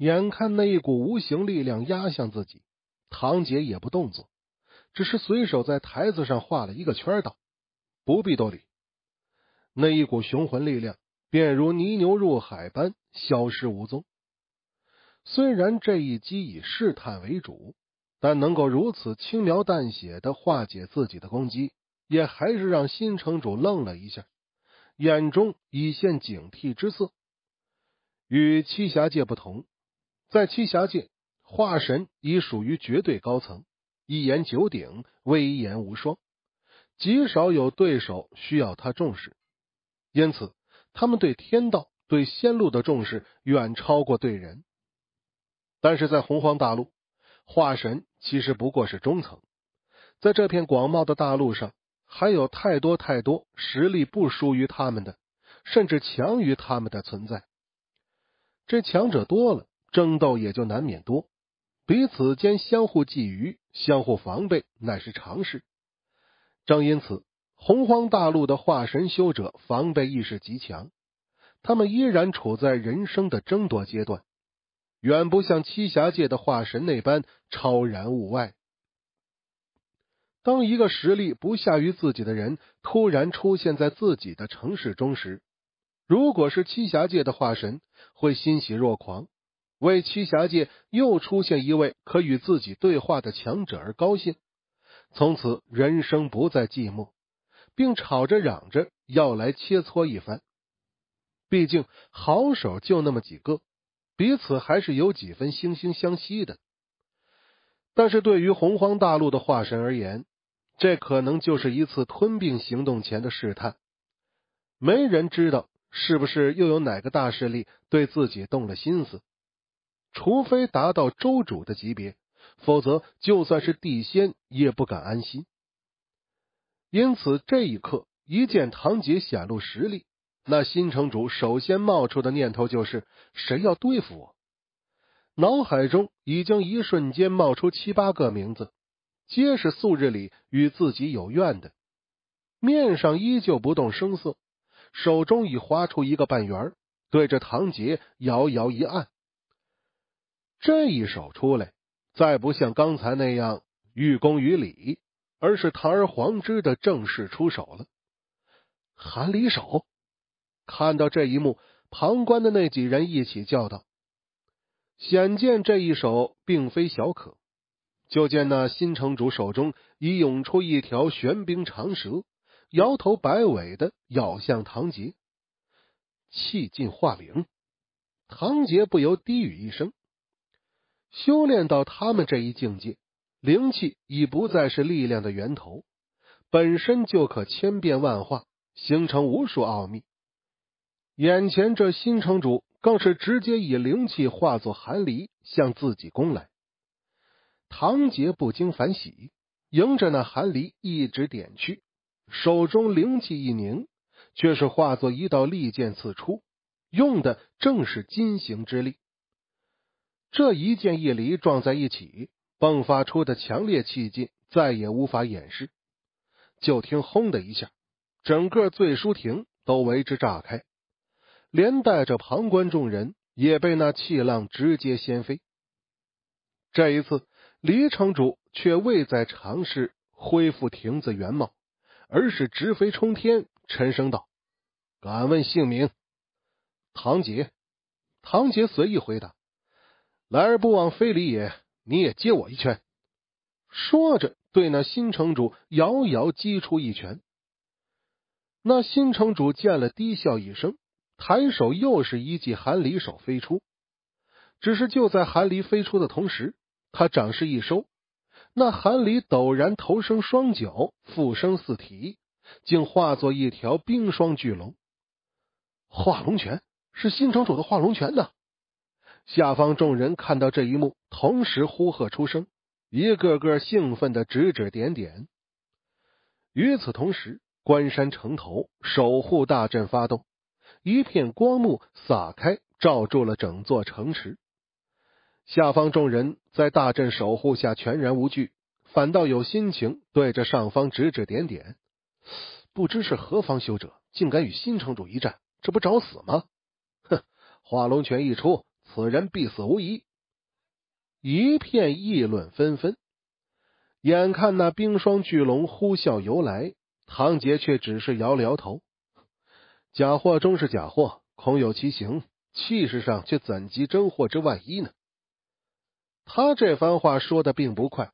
眼看那一股无形力量压向自己，唐杰也不动作，只是随手在台子上画了一个圈，道：“不必多礼。”那一股雄浑力量便如泥牛入海般消失无踪。虽然这一击以试探为主，但能够如此轻描淡写的化解自己的攻击，也还是让新城主愣了一下，眼中已现警惕之色。与七侠界不同。在栖霞界，化神已属于绝对高层，一言九鼎，威严无双，极少有对手需要他重视。因此，他们对天道、对仙路的重视远超过对人。但是在洪荒大陆，化神其实不过是中层。在这片广袤的大陆上，还有太多太多实力不输于他们的，甚至强于他们的存在。这强者多了。争斗也就难免多，彼此间相互觊觎、相互防备乃是常事。正因此，洪荒大陆的化神修者防备意识极强，他们依然处在人生的争夺阶段，远不像七侠界的化神那般超然物外。当一个实力不下于自己的人突然出现在自己的城市中时，如果是七侠界的化神，会欣喜若狂。为栖霞界又出现一位可与自己对话的强者而高兴，从此人生不再寂寞，并吵着嚷着要来切磋一番。毕竟好手就那么几个，彼此还是有几分惺惺相惜的。但是对于洪荒大陆的化神而言，这可能就是一次吞并行动前的试探。没人知道是不是又有哪个大势力对自己动了心思。除非达到周主的级别，否则就算是地仙也不敢安心。因此，这一刻一见唐杰显露实力，那新城主首先冒出的念头就是：谁要对付我？脑海中已经一瞬间冒出七八个名字，皆是素日里与自己有怨的。面上依旧不动声色，手中已划出一个半圆，对着唐杰遥遥一按。这一手出来，再不像刚才那样寓公于理，而是堂而皇之的正式出手了。韩离手，看到这一幕，旁观的那几人一起叫道：“显见这一手并非小可。”就见那新城主手中已涌出一条玄冰长蛇，摇头摆尾的咬向唐杰。气尽化灵，唐杰不由低语一声。修炼到他们这一境界，灵气已不再是力量的源头，本身就可千变万化，形成无数奥秘。眼前这新城主更是直接以灵气化作寒离向自己攻来，唐杰不禁反喜，迎着那寒离一直点去，手中灵气一凝，却是化作一道利剑刺出，用的正是金行之力。这一剑一离撞在一起，迸发出的强烈气劲再也无法掩饰。就听轰的一下，整个醉书亭都为之炸开，连带着旁观众人也被那气浪直接掀飞。这一次，黎城主却未再尝试恢复亭子原貌，而是直飞冲天，沉声道：“敢问姓名？”唐杰。唐杰随意回答。来而不往非礼也，你也接我一拳。说着，对那新城主遥遥击出一拳。那新城主见了，低笑一声，抬手又是一记寒离手飞出。只是就在寒离飞出的同时，他掌势一收，那寒离陡然投生双脚，复生四蹄，竟化作一条冰霜巨龙。化龙拳是新城主的化龙拳呢。下方众人看到这一幕，同时呼喝出声，一个个兴奋的指指点点。与此同时，关山城头守护大阵发动，一片光幕洒开，罩住了整座城池。下方众人在大阵守护下全然无惧，反倒有心情对着上方指指点点。不知是何方修者，竟敢与新城主一战，这不找死吗？哼，画龙拳一出。此人必死无疑。一片议论纷纷。眼看那冰霜巨龙呼啸游来，唐杰却只是摇了摇头：“假货终是假货，恐有其形，气势上却怎及真货之万一呢？”他这番话说的并不快，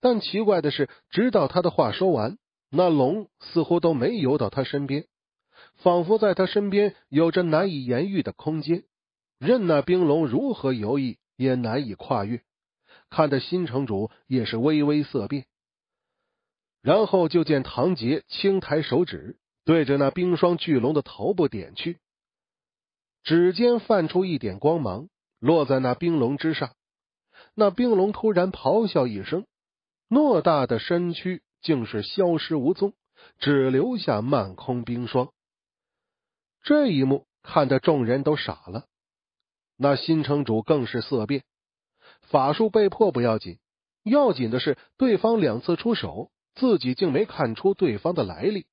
但奇怪的是，直到他的话说完，那龙似乎都没游到他身边，仿佛在他身边有着难以言喻的空间。任那冰龙如何游弋，也难以跨越。看得新城主也是微微色变，然后就见唐杰轻抬手指，对着那冰霜巨龙的头部点去，指尖泛出一点光芒，落在那冰龙之上。那冰龙突然咆哮一声，偌大的身躯竟是消失无踪，只留下漫空冰霜。这一幕看得众人都傻了。那新城主更是色变，法术被迫不要紧，要紧的是对方两次出手，自己竟没看出对方的来历。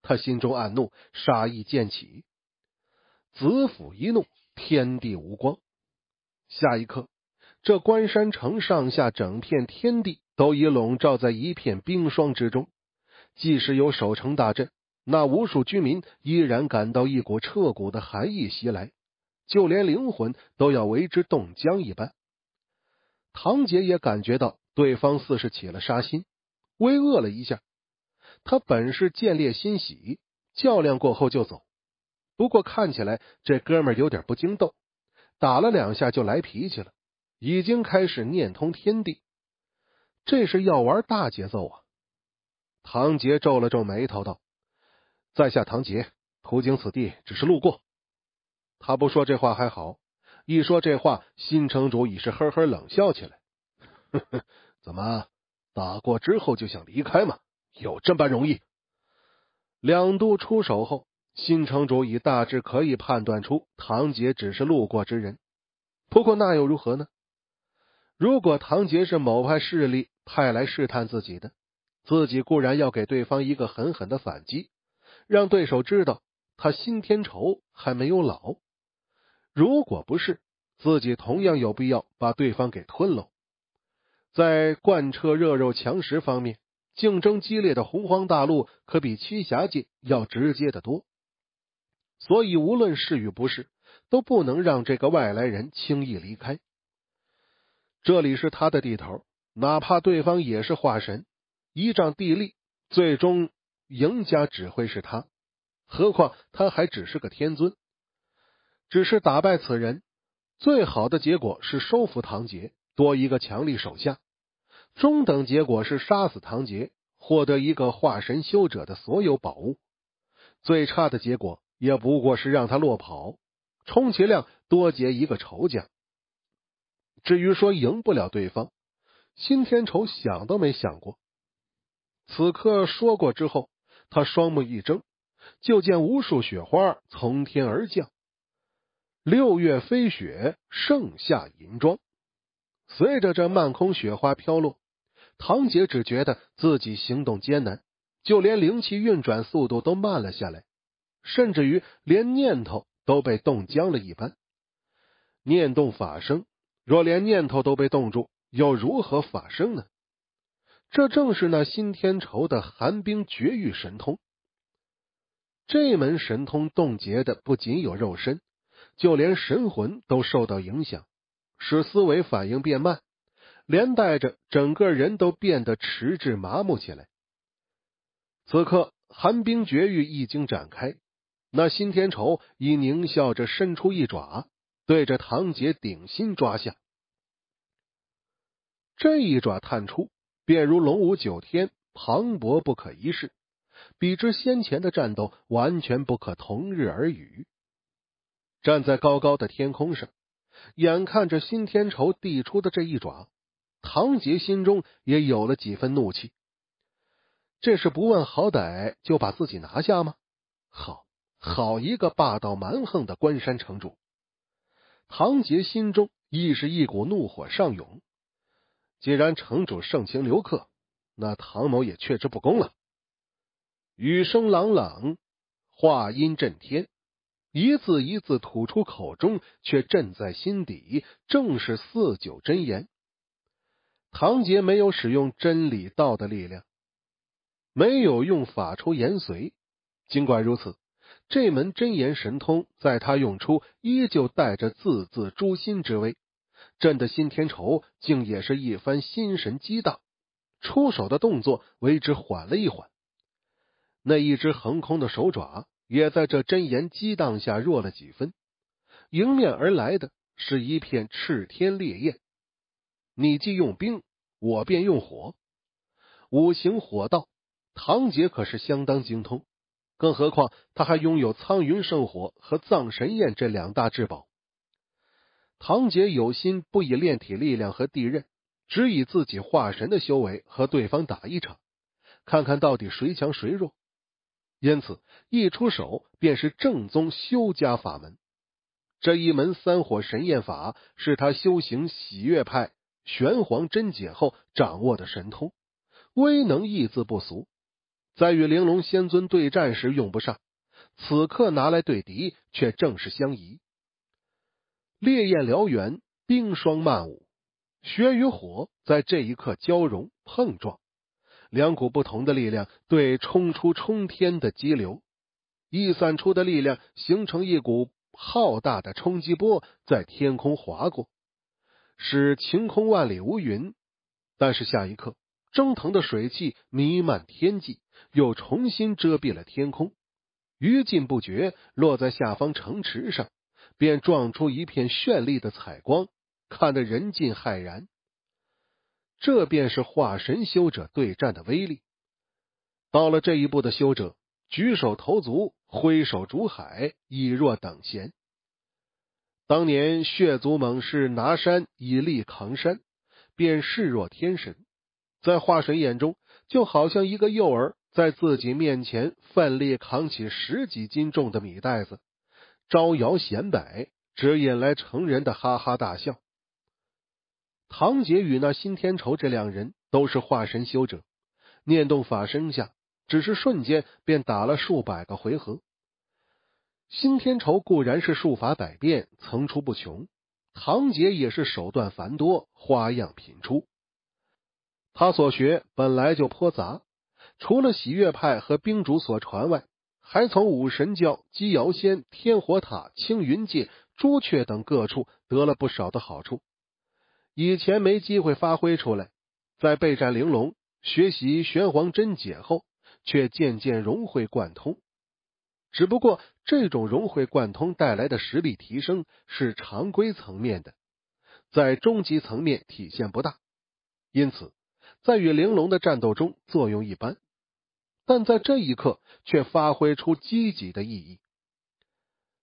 他心中暗怒，杀意渐起。子府一怒，天地无光。下一刻，这关山城上下整片天地都已笼罩在一片冰霜之中。即使有守城大阵，那无数居民依然感到一股彻骨的寒意袭来。就连灵魂都要为之冻僵一般，唐杰也感觉到对方似是起了杀心，微愕了一下。他本是见猎欣喜，较量过后就走，不过看起来这哥们有点不经斗，打了两下就来脾气了，已经开始念通天地，这是要玩大节奏啊！唐杰皱了皱眉头道：“在下唐杰，途经此地只是路过。”他不说这话还好，一说这话，新城主已是呵呵冷笑起来。呵呵，怎么打过之后就想离开吗？有这般容易？两度出手后，新城主已大致可以判断出唐杰只是路过之人。不过那又如何呢？如果唐杰是某派势力派来试探自己的，自己固然要给对方一个狠狠的反击，让对手知道他新天仇还没有老。如果不是自己，同样有必要把对方给吞了。在贯彻“热肉强食”方面，竞争激烈的洪荒大陆可比七侠界要直接的多。所以，无论是与不是，都不能让这个外来人轻易离开。这里是他的地头，哪怕对方也是化神，依仗地利，最终赢家只会是他。何况他还只是个天尊。只是打败此人，最好的结果是收服唐杰，多一个强力手下；中等结果是杀死唐杰，获得一个化神修者的所有宝物；最差的结果也不过是让他落跑，充其量多结一个仇家。至于说赢不了对方，辛天仇想都没想过。此刻说过之后，他双目一睁，就见无数雪花从天而降。六月飞雪，盛夏银装。随着这漫空雪花飘落，唐杰只觉得自己行动艰难，就连灵气运转速度都慢了下来，甚至于连念头都被冻僵了一般。念动法生，若连念头都被冻住，又如何法生呢？这正是那新天仇的寒冰绝域神通。这门神通冻结的不仅有肉身。就连神魂都受到影响，使思维反应变慢，连带着整个人都变得迟滞麻木起来。此刻，寒冰绝域一经展开，那新天仇已狞笑着伸出一爪，对着唐杰顶心抓下。这一爪探出，便如龙舞九天，磅礴不可一世，比之先前的战斗，完全不可同日而语。站在高高的天空上，眼看着新天仇递出的这一爪，唐杰心中也有了几分怒气。这是不问好歹就把自己拿下吗？好好一个霸道蛮横的关山城主，唐杰心中亦是一股怒火上涌。既然城主盛情留客，那唐某也却之不恭了。雨声朗朗，话音震天。一字一字吐出口中，却震在心底。正是四九真言。唐杰没有使用真理道的力量，没有用法出言髓。尽管如此，这门真言神通在他用出，依旧带着字字诛心之威。震的心天仇竟也是一番心神激荡，出手的动作为之缓了一缓。那一只横空的手爪。也在这真言激荡下弱了几分，迎面而来的是一片炽天烈焰。你既用冰，我便用火。五行火道，唐杰可是相当精通，更何况他还拥有苍云圣火和藏神焰这两大至宝。唐杰有心不以炼体力量和地刃，只以自己化神的修为和对方打一场，看看到底谁强谁弱。因此，一出手便是正宗修家法门。这一门三火神焰法是他修行喜悦派玄黄真解后掌握的神通，威能一字不俗。在与玲珑仙尊对战时用不上，此刻拿来对敌却正是相宜。烈焰燎原，冰霜漫舞，血与火在这一刻交融碰撞。两股不同的力量对冲出冲天的激流，溢散出的力量形成一股浩大的冲击波，在天空划过，使晴空万里无云。但是下一刻，蒸腾的水汽弥漫天际，又重新遮蔽了天空。余禁不绝落在下方城池上，便撞出一片绚丽的彩光，看得人尽骇然。这便是化神修者对战的威力。到了这一步的修者，举手投足、挥手逐海，以若等闲。当年血族猛士拿山以力扛山，便视若天神，在化神眼中，就好像一个幼儿在自己面前奋力扛起十几斤重的米袋子，招摇显摆，只引来成人的哈哈大笑。唐杰与那新天仇这两人都是化神修者，念动法身下，只是瞬间便打了数百个回合。新天仇固然是术法百变，层出不穷；唐杰也是手段繁多，花样频出。他所学本来就颇杂，除了喜悦派和兵主所传外，还从武神教、姬瑶仙、天火塔、青云界、朱雀等各处得了不少的好处。以前没机会发挥出来，在备战玲珑、学习玄黄真解后，却渐渐融会贯通。只不过这种融会贯通带来的实力提升是常规层面的，在终极层面体现不大，因此在与玲珑的战斗中作用一般。但在这一刻，却发挥出积极的意义。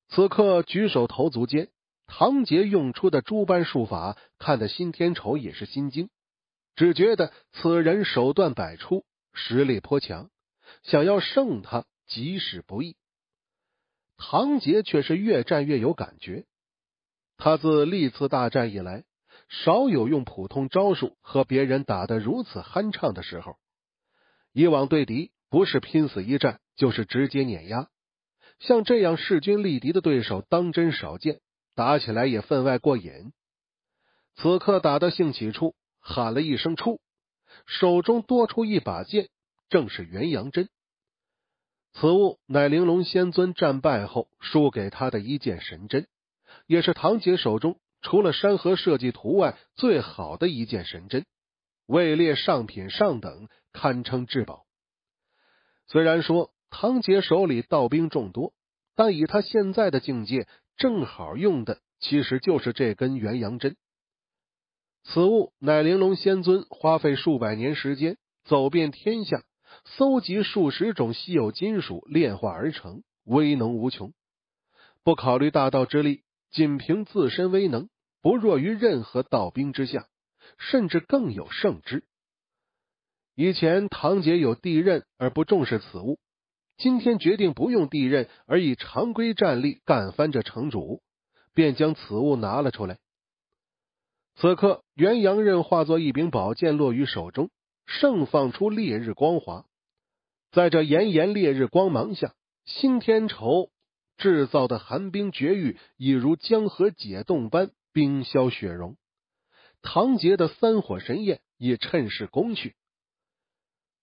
此刻举手投足间。唐杰用出的诸般术法，看得辛天仇也是心惊，只觉得此人手段百出，实力颇强，想要胜他，即使不易。唐杰却是越战越有感觉，他自历次大战以来，少有用普通招数和别人打得如此酣畅的时候。以往对敌，不是拼死一战，就是直接碾压，像这样势均力敌的对手，当真少见。打起来也分外过瘾。此刻打到兴起处，喊了一声“出”，手中多出一把剑，正是元阳针。此物乃玲珑仙尊战败后输给他的一件神针，也是唐杰手中除了山河设计图外最好的一件神针，位列上品上等，堪称至宝。虽然说唐杰手里道兵众多，但以他现在的境界。正好用的其实就是这根元阳针，此物乃玲珑仙尊花费数百年时间，走遍天下搜集数十种稀有金属炼化而成，威能无穷。不考虑大道之力，仅凭自身威能，不弱于任何道兵之下，甚至更有胜之。以前堂姐有帝刃，而不重视此物。今天决定不用地刃，而以常规战力干翻这城主，便将此物拿了出来。此刻，元阳刃化作一柄宝剑，落于手中，盛放出烈日光华。在这炎炎烈日光芒下，新天仇制造的寒冰绝域已如江河解冻般冰消雪融。唐杰的三火神焰也趁势攻去。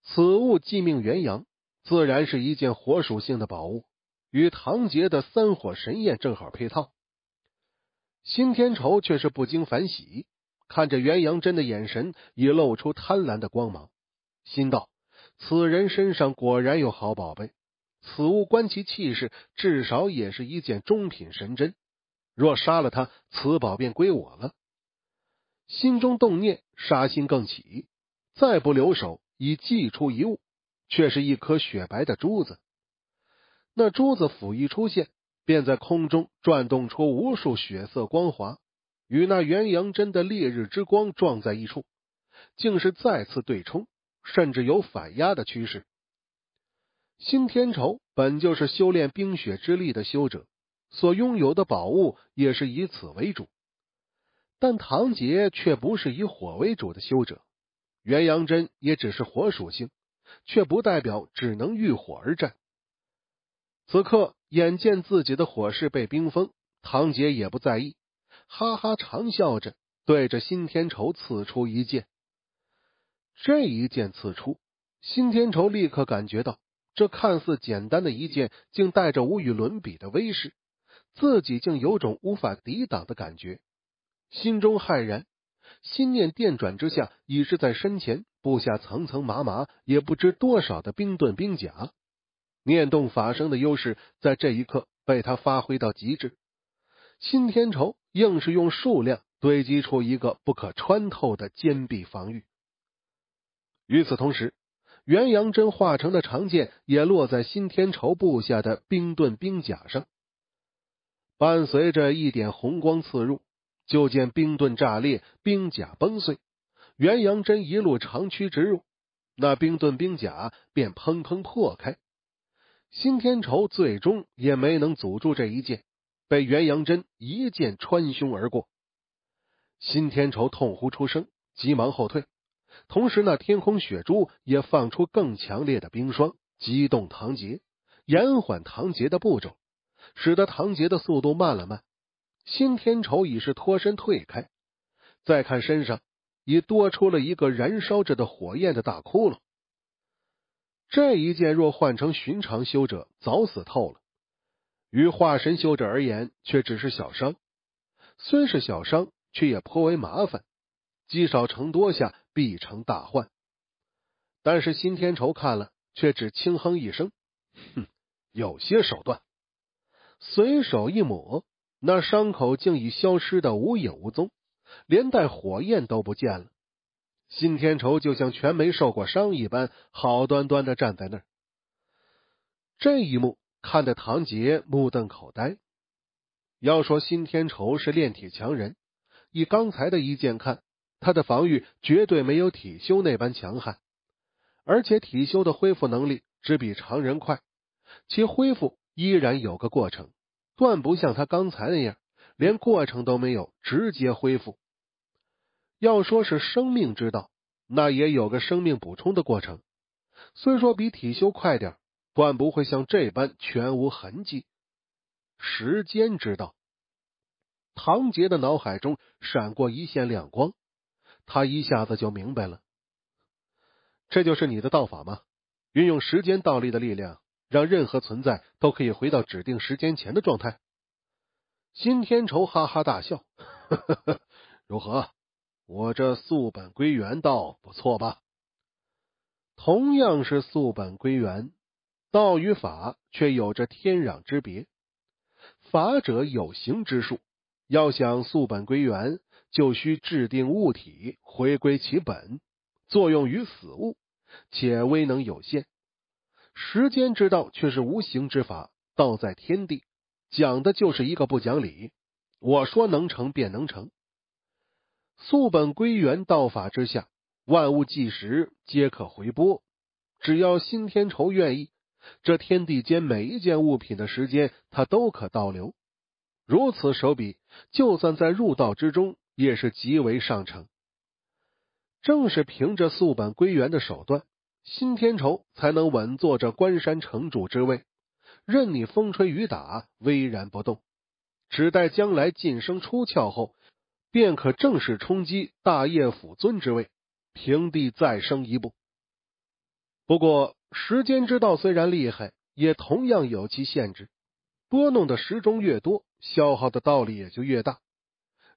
此物既命元阳。自然是一件火属性的宝物，与唐杰的三火神焰正好配套。辛天仇却是不禁反喜，看着袁阳真的眼神已露出贪婪的光芒，心道：此人身上果然有好宝贝。此物观其气势，至少也是一件中品神针。若杀了他，此宝便归我了。心中动念，杀心更起，再不留手，已祭出一物。却是一颗雪白的珠子，那珠子甫一出现，便在空中转动出无数血色光华，与那元阳针的烈日之光撞在一处，竟是再次对冲，甚至有反压的趋势。新天仇本就是修炼冰雪之力的修者，所拥有的宝物也是以此为主，但唐杰却不是以火为主的修者，元阳针也只是火属性。却不代表只能遇火而战。此刻眼见自己的火势被冰封，唐杰也不在意，哈哈长笑着对着新天仇刺出一剑。这一剑刺出，新天仇立刻感觉到这看似简单的一剑，竟带着无与伦比的威势，自己竟有种无法抵挡的感觉，心中骇然。心念电转之下，已是在身前布下层层麻麻，也不知多少的冰盾冰甲。念动法生的优势，在这一刻被他发挥到极致。新天仇硬是用数量堆积出一个不可穿透的坚壁防御。与此同时，元阳针化成的长剑也落在新天仇布下的冰盾冰甲上，伴随着一点红光刺入。就见冰盾炸裂，冰甲崩碎，袁阳真一路长驱直入，那冰盾冰甲便砰砰破开。辛天仇最终也没能阻住这一剑，被袁阳真一剑穿胸而过。辛天仇痛呼出声，急忙后退，同时那天空血珠也放出更强烈的冰霜，激动唐杰，延缓唐杰的步骤，使得唐杰的速度慢了慢。新天仇已是脱身退开，再看身上已多出了一个燃烧着的火焰的大窟窿。这一剑若换成寻常修者，早死透了；于化神修者而言，却只是小伤。虽是小伤，却也颇为麻烦，积少成多下必成大患。但是新天仇看了，却只轻哼一声：“哼，有些手段。”随手一抹。那伤口竟已消失的无影无踪，连带火焰都不见了。新天仇就像全没受过伤一般，好端端的站在那儿。这一幕看得唐杰目瞪口呆。要说新天仇是炼体强人，以刚才的一剑看，他的防御绝对没有体修那般强悍，而且体修的恢复能力只比常人快，其恢复依然有个过程。断不像他刚才那样，连过程都没有，直接恢复。要说是生命之道，那也有个生命补充的过程，虽说比体修快点，断不会像这般全无痕迹。时间之道，唐杰的脑海中闪过一线亮光，他一下子就明白了，这就是你的道法吗？运用时间倒立的力量。让任何存在都可以回到指定时间前的状态。新天仇哈哈大笑，呵 呵如何？我这素本归元道不错吧？同样是素本归元道与法，却有着天壤之别。法者有形之术，要想素本归元，就需制定物体回归其本，作用于死物，且威能有限。时间之道却是无形之法，道在天地，讲的就是一个不讲理。我说能成便能成，素本归元道法之下，万物计时皆可回波。只要新天仇愿意，这天地间每一件物品的时间，他都可倒流。如此手笔，就算在入道之中，也是极为上乘。正是凭着素本归元的手段。新天仇才能稳坐这关山城主之位，任你风吹雨打，巍然不动。只待将来晋升出窍后，便可正式冲击大业府尊之位，平地再升一步。不过，时间之道虽然厉害，也同样有其限制。拨弄的时钟越多，消耗的道理也就越大。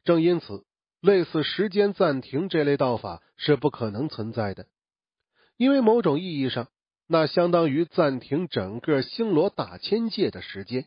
正因此，类似时间暂停这类道法是不可能存在的。因为某种意义上，那相当于暂停整个星罗大千界的时间。